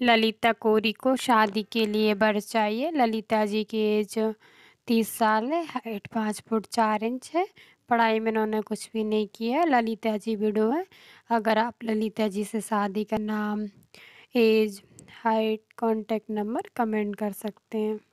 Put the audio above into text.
ललिता कोरी को शादी के लिए बर चाहिए ललिता जी की एज तीस साल है हाइट पाँच फुट चार इंच है पढ़ाई में उन्होंने कुछ भी नहीं किया है ललिता जी विडो है अगर आप ललिता जी से शादी का नाम age height contact number comment कर सकते हैं